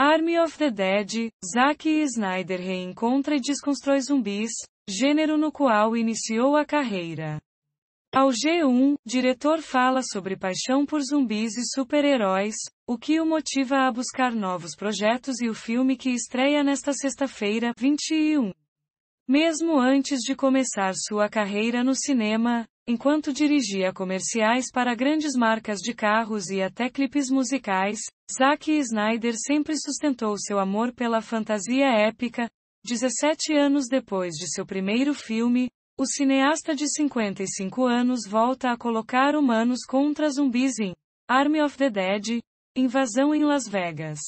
Army of the Dead, Zack Snyder reencontra e desconstrói zumbis, gênero no qual iniciou a carreira. Ao G1, diretor fala sobre paixão por zumbis e super-heróis, o que o motiva a buscar novos projetos e o filme que estreia nesta sexta-feira, 21. Mesmo antes de começar sua carreira no cinema, Enquanto dirigia comerciais para grandes marcas de carros e até clipes musicais, Zack Snyder sempre sustentou seu amor pela fantasia épica. 17 anos depois de seu primeiro filme, o cineasta de 55 anos volta a colocar humanos contra zumbis em Army of the Dead, Invasão em Las Vegas.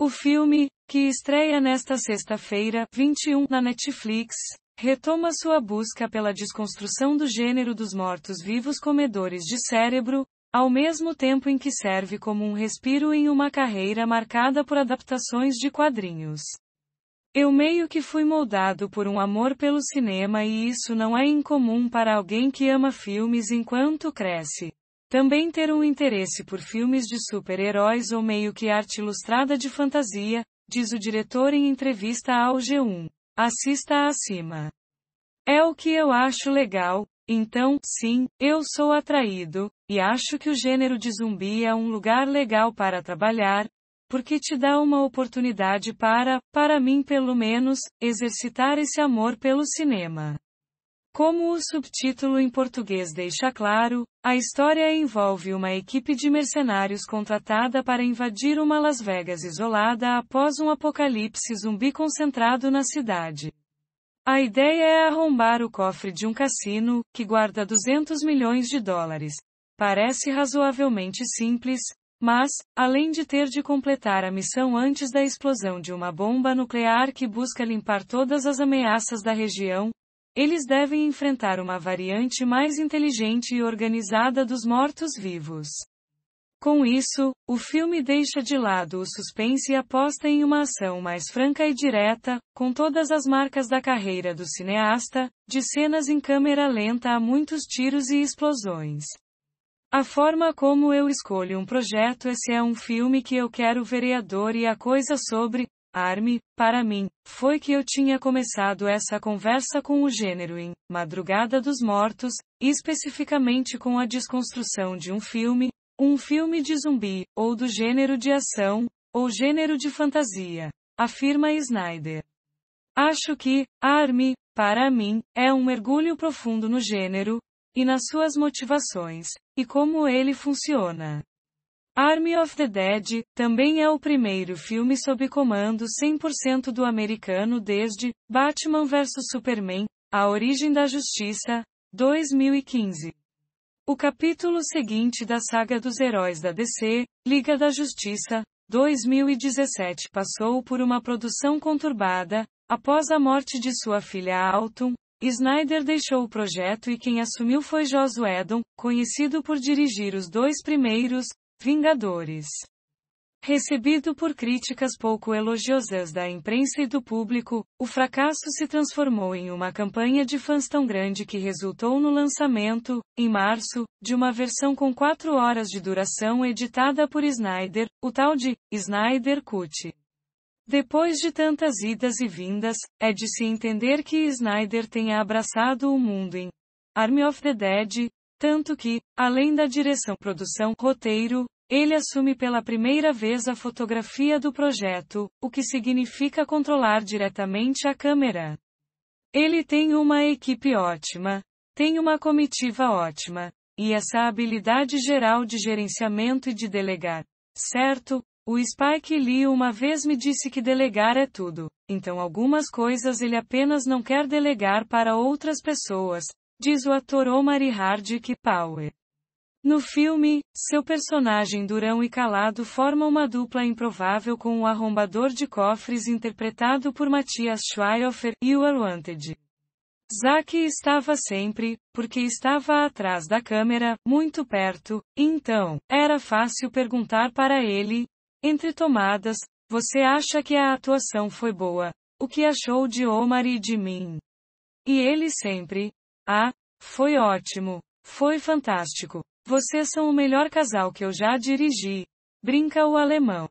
O filme, que estreia nesta sexta-feira, 21, na Netflix, retoma sua busca pela desconstrução do gênero dos mortos-vivos comedores de cérebro, ao mesmo tempo em que serve como um respiro em uma carreira marcada por adaptações de quadrinhos. Eu meio que fui moldado por um amor pelo cinema e isso não é incomum para alguém que ama filmes enquanto cresce. Também ter um interesse por filmes de super-heróis ou meio que arte ilustrada de fantasia, diz o diretor em entrevista ao G1. Assista acima. É o que eu acho legal, então, sim, eu sou atraído, e acho que o gênero de zumbi é um lugar legal para trabalhar, porque te dá uma oportunidade para, para mim pelo menos, exercitar esse amor pelo cinema. Como o subtítulo em português deixa claro, a história envolve uma equipe de mercenários contratada para invadir uma Las Vegas isolada após um apocalipse zumbi concentrado na cidade. A ideia é arrombar o cofre de um cassino, que guarda 200 milhões de dólares. Parece razoavelmente simples, mas, além de ter de completar a missão antes da explosão de uma bomba nuclear que busca limpar todas as ameaças da região, eles devem enfrentar uma variante mais inteligente e organizada dos mortos-vivos. Com isso, o filme deixa de lado o suspense e aposta em uma ação mais franca e direta, com todas as marcas da carreira do cineasta, de cenas em câmera lenta a muitos tiros e explosões. A forma como eu escolho um projeto esse é um filme que eu quero vereador e a coisa sobre, Arme, para mim, foi que eu tinha começado essa conversa com o gênero em Madrugada dos Mortos, especificamente com a desconstrução de um filme, um filme de zumbi, ou do gênero de ação, ou gênero de fantasia, afirma Snyder. Acho que, Arme, para mim, é um mergulho profundo no gênero, e nas suas motivações, e como ele funciona. Army of the Dead também é o primeiro filme sob comando 100% do americano desde Batman vs Superman: A Origem da Justiça, 2015. O capítulo seguinte da saga dos heróis da DC, Liga da Justiça, 2017 passou por uma produção conturbada, após a morte de sua filha Alton, Snyder deixou o projeto e quem assumiu foi Joss Whedon, conhecido por dirigir os dois primeiros, Vingadores. Recebido por críticas pouco elogiosas da imprensa e do público, o fracasso se transformou em uma campanha de fãs tão grande que resultou no lançamento, em março, de uma versão com 4 horas de duração editada por Snyder, o tal de Snyder Cut. Depois de tantas idas e vindas, é de se entender que Snyder tenha abraçado o mundo em Army of the Dead, tanto que, além da direção produção roteiro, ele assume pela primeira vez a fotografia do projeto, o que significa controlar diretamente a câmera. Ele tem uma equipe ótima, tem uma comitiva ótima, e essa habilidade geral de gerenciamento e de delegar. Certo? O Spike Lee uma vez me disse que delegar é tudo, então algumas coisas ele apenas não quer delegar para outras pessoas, Diz o ator Omar que Power. No filme, seu personagem durão e calado forma uma dupla improvável com o arrombador de cofres interpretado por Matthias Schweighofer, e o Wanted. Zack estava sempre, porque estava atrás da câmera, muito perto, então, era fácil perguntar para ele, entre tomadas, você acha que a atuação foi boa? O que achou de Omar e de mim? E ele sempre, ah, foi ótimo. Foi fantástico. Vocês são o melhor casal que eu já dirigi. Brinca o alemão.